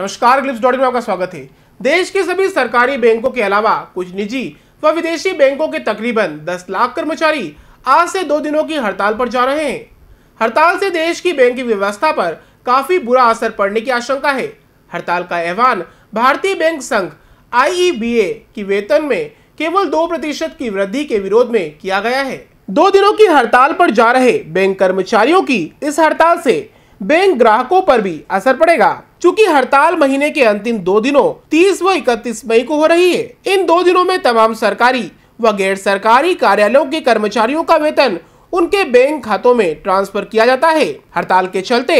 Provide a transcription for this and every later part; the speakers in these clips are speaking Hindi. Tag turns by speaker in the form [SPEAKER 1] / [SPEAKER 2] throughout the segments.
[SPEAKER 1] नमस्कार क्लिप्स डॉट में आपका स्वागत है देश के सभी सरकारी बैंकों के अलावा कुछ निजी व विदेशी बैंकों के तकरीबन 10 लाख कर्मचारी आज से दो दिनों की हड़ताल पर जा रहे हैं हड़ताल से देश की बैंकिंग व्यवस्था पर काफी बुरा असर पड़ने की आशंका है हड़ताल का आह्वान भारतीय बैंक संघ आई e की वेतन में केवल दो प्रतिशत की वृद्धि के विरोध में किया गया है दो दिनों की हड़ताल पर जा रहे बैंक कर्मचारियों की इस हड़ताल से बैंक ग्राहकों पर भी असर पड़ेगा चूंकि हड़ताल महीने के अंतिम दो दिनों 30 व 31 मई को हो रही है इन दो दिनों में तमाम सरकारी व गैर सरकारी कार्यालयों के कर्मचारियों का वेतन उनके बैंक खातों में ट्रांसफर किया जाता है हड़ताल के चलते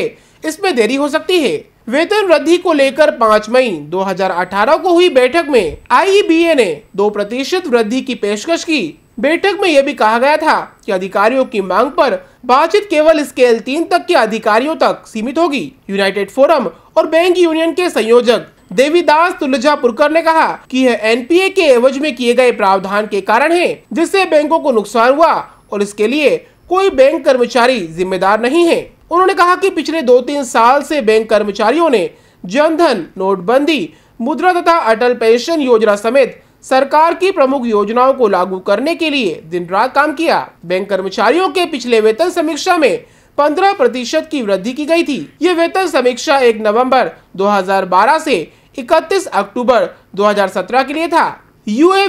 [SPEAKER 1] इसमें देरी हो सकती है वेतन वृद्धि को लेकर 5 मई 2018 को हुई बैठक में आई ने 2 प्रतिशत वृद्धि की पेशकश की बैठक में यह भी कहा गया था कि अधिकारियों की मांग पर बातचीत केवल स्केल तीन तक के अधिकारियों तक सीमित होगी यूनाइटेड फोरम और बैंक यूनियन के संयोजक देवीदास तुलजापुरकर ने कहा कि यह एनपीए के एवज में किए गए प्रावधान के कारण है जिससे बैंकों को नुकसान हुआ और इसके लिए कोई बैंक कर्मचारी जिम्मेदार नहीं है उन्होंने कहा कि पिछले दो तीन साल से बैंक कर्मचारियों ने जनधन नोटबंदी मुद्रा तथा अटल पेंशन योजना समेत सरकार की प्रमुख योजनाओं को लागू करने के लिए दिन रात काम किया बैंक कर्मचारियों के पिछले वेतन समीक्षा में 15 प्रतिशत की वृद्धि की गई थी ये वेतन समीक्षा 1 नवंबर 2012 से 31 अक्टूबर 2017 के लिए था यू ए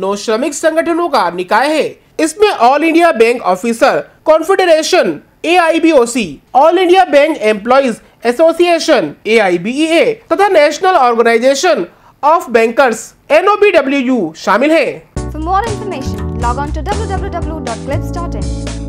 [SPEAKER 1] नौ श्रमिक संगठनों का निकाय है इसमें All India Bank Officer Confederation C All India Bank Employees Association A तथा National Organisation of Bankers N W U शामिल है for more information log on to W W W dot clips dot in